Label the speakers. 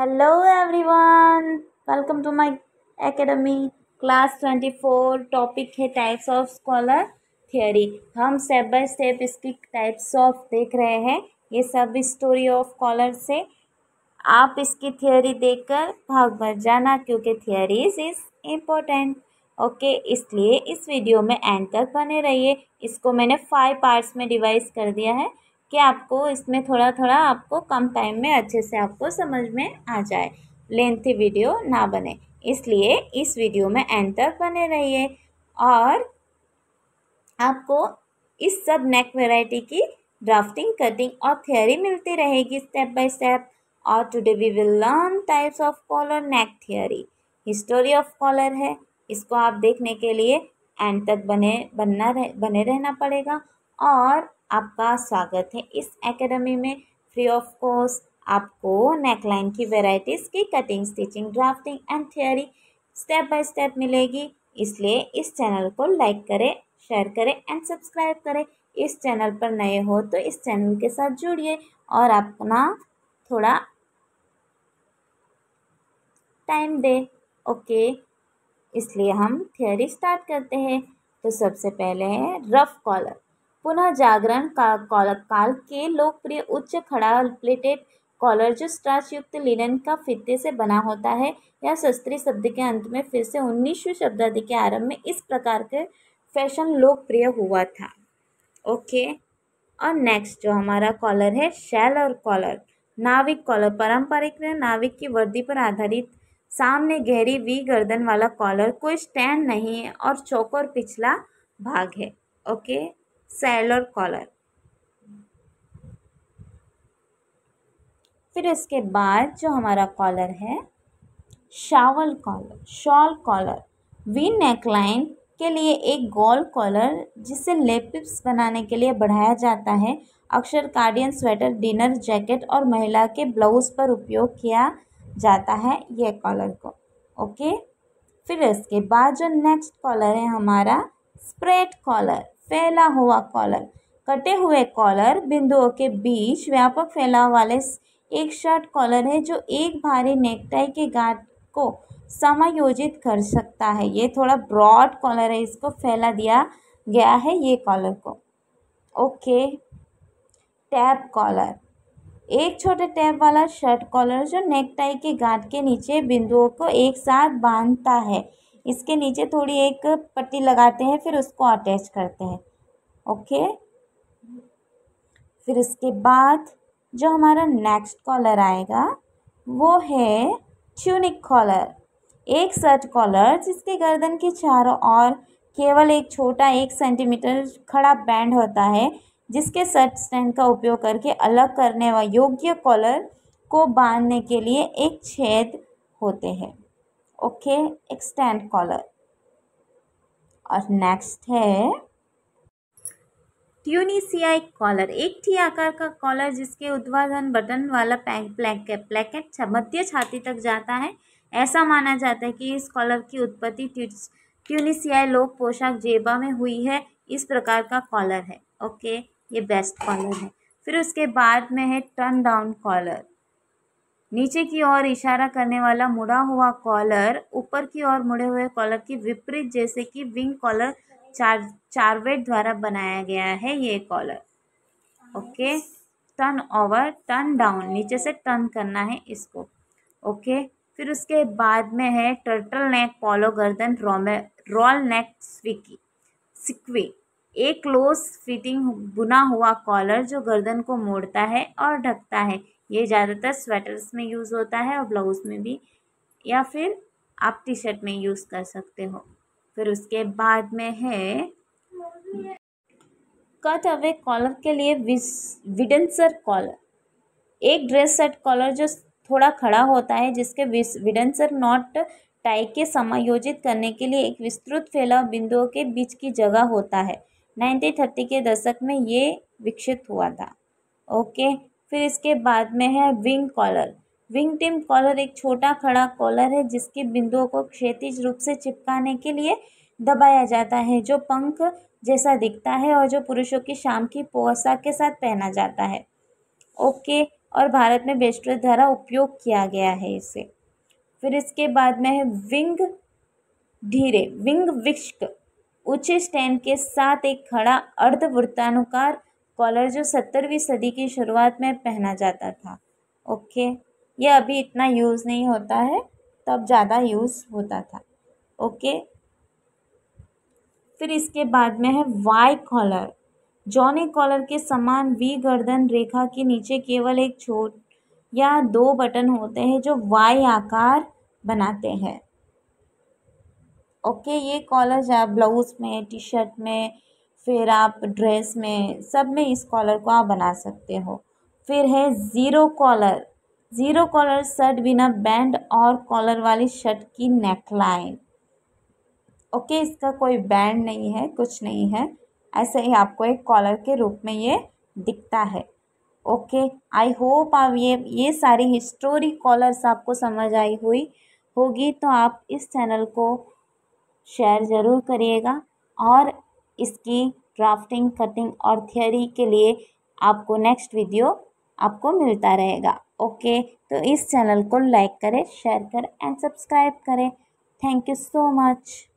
Speaker 1: hello everyone welcome to my academy class twenty four topic है types of collar theory हम step by step इसकी types of देख रहे हैं ये सब स्टोरी ऑफ स्कॉलर से आप इसकी थियोरी देखकर भाग भर जाना क्योंकि थियोरी इज़ इम्पोर्टेंट ओके इसलिए इस वीडियो में एंड तक बने रहिए इसको मैंने फाइव पार्ट्स में डिवाइस कर दिया है कि आपको इसमें थोड़ा थोड़ा आपको कम टाइम में अच्छे से आपको समझ में आ जाए लेंथी वीडियो ना बने इसलिए इस वीडियो में एंड तक बने रहिए और आपको इस सब नेक वैरायटी की ड्राफ्टिंग कटिंग और थियरी मिलती रहेगी स्टेप बाय स्टेप और today we will learn types of collar neck theory history of collar है इसको आप देखने के लिए एंड तक बने बनना रह, बने रहना पड़ेगा और आपका स्वागत है इस एकेडमी में फ्री ऑफ कॉस्ट आपको नेकलाइन की वेराइटीज़ की cutting stitching drafting and theory step by step मिलेगी इसलिए इस चैनल को लाइक करें शेयर करें एंड सब्सक्राइब करें इस चैनल पर नए हो तो इस चैनल के साथ जुड़िए और अपना थोड़ा टाइम दे ओके इसलिए हम थियोरी स्टार्ट करते हैं तो सबसे पहले है रफ़ कॉलर पुनः जागरण का काल के लोकप्रिय उच्च खड़ा प्लेटेड कॉलर जो स्ट्राच युक्त लिनन का फित्ते से बना होता है या शस्त्री शब्द के अंत में फिर से उन्नीसवीं शताब्दी के आरंभ में इस प्रकार के फैशन लोकप्रिय हुआ था ओके और नेक्स्ट जो हमारा कॉलर है शैल और कॉलर नाविक कॉलर पारंपरिक नाविक की वर्दी पर आधारित सामने गहरी वी गर्दन वाला कॉलर कोई स्टैंड नहीं है और चौकोर पिछला भाग है ओके सेलर कॉलर फिर उसके बाद जो हमारा कॉलर है shawl collar shawl collar V neckline के लिए एक गोल कॉलर जिसे लेपिप्स बनाने के लिए बढ़ाया जाता है अक्सर कार्डियन स्वेटर डिनर जैकेट और महिला के ब्लाउज पर उपयोग किया जाता है यह कॉलर को ओके फिर इसके बाद जो नेक्स्ट कॉलर है हमारा स्प्रेड कॉलर फैला हुआ कॉलर कटे हुए कॉलर बिंदुओं के बीच व्यापक फैलाव वाले एक शर्ट कॉलर है जो एक भारी नेकटाई के गांठ को समायोजित कर सकता है ये थोड़ा ब्रॉड कॉलर है इसको फैला दिया गया है ये कॉलर को ओके टैप कॉलर एक छोटे टैप वाला शर्ट कॉलर जो नेकटाई के गांठ के नीचे बिंदुओं को एक साथ बांधता है इसके नीचे थोड़ी एक पट्टी लगाते हैं फिर उसको अटैच करते हैं ओके फिर उसके बाद जो हमारा नेक्स्ट कॉलर आएगा वो है ट्यूनिक कॉलर एक सर्ट कॉलर जिसके गर्दन के चारों ओर केवल एक छोटा एक सेंटीमीटर खड़ा बैंड होता है जिसके सर्ट स्टैंड का उपयोग करके अलग करने व योग्य कॉलर को बांधने के लिए एक छेद होते हैं ओके एक्सटेंड कॉलर और नेक्स्ट है ट्यूनिसियाई कॉलर एक ठी आकार का कॉलर जिसके उद्वाधन बटन वाला प्लेकेट प्लेकेट मध्य छाती तक जाता है ऐसा माना जाता है कि इस कॉलर की उत्पत्ति ट्यूनिसियाई लोक पोशाक जेबा में हुई है इस प्रकार का कॉलर है ओके ये बेस्ट कॉलर है फिर उसके बाद में है टर्न डाउन कॉलर नीचे की ओर इशारा करने वाला मुड़ा हुआ कॉलर ऊपर की ओर मुड़े हुए कॉलर की विपरीत जैसे कि विंग कॉलर चार चार्वेट द्वारा बनाया गया है ये collar okay turn over turn down नीचे से टर्न करना है इसको ओके फिर उसके बाद में है टर्टल नेक पॉलो गर्दन रोमे रोल नेक स्विकी सिक्वी एक क्लोज फिटिंग बुना हुआ कॉलर जो गर्दन को मोड़ता है और ढकता है ये ज़्यादातर स्वेटर्स में यूज़ होता है और ब्लाउज़ में भी या फिर आप टी शर्ट में यूज़ कर सकते हो फिर उसके बाद में है कट अवे कॉलर के लिए विडनसर कॉलर एक ड्रेस सेट कॉलर जो थोड़ा खड़ा होता है जिसके विडेंसर नॉट टाई के समायोजित करने के लिए एक विस्तृत फैलाव बिंदुओं के बीच की जगह होता है नाइनटीन थर्टी के दशक में ये विकसित हुआ था ओके फिर इसके बाद में है wing collar wing tip collar एक छोटा खड़ा कॉलर है जिसके बिंदुओं को क्षेत्रिज रूप से चिपकाने के लिए दबाया जाता है जो पंख जैसा दिखता है और जो पुरुषों की शाम की पोशाक के साथ पहना जाता है ओके और भारत में बेस्ट द्वारा उपयोग किया गया है इसे फिर इसके बाद में है विंग ढीरे विंग विश्क उच्च स्टैंड के साथ एक खड़ा अर्धवृत्तानुकार कॉलर जो सत्तरवीं सदी की शुरुआत में पहना जाता था ओके यह अभी इतना यूज़ नहीं होता है तब ज़्यादा यूज़ होता था ओके फिर इसके बाद में है वाई कॉलर जॉनी कॉलर के समान वी गर्दन रेखा के नीचे केवल एक छोट या दो बटन होते हैं जो वाई आकार बनाते हैं ओके ये कॉलर आप ब्लाउज में टी शर्ट में फिर आप ड्रेस में सब में इस कॉलर को आप बना सकते हो फिर है zero collar zero collar shirt बिना बैंड और कॉलर वाली शर्ट की नेकलाइन ओके इसका कोई बैंड नहीं है कुछ नहीं है ऐसे ही आपको एक कॉलर के रूप में ये दिखता है ओके आई होप आप ये ये सारी हिस्टोरी कॉलर्स आपको समझ आई हुई होगी तो आप इस चैनल को शेयर ज़रूर करिएगा और इसकी ड्राफ्टिंग कटिंग और थियोरी के लिए आपको नेक्स्ट वीडियो आपको मिलता रहेगा ओके तो इस चैनल को लाइक करें शेयर करें एंड सब्सक्राइब करें थैंक यू सो मच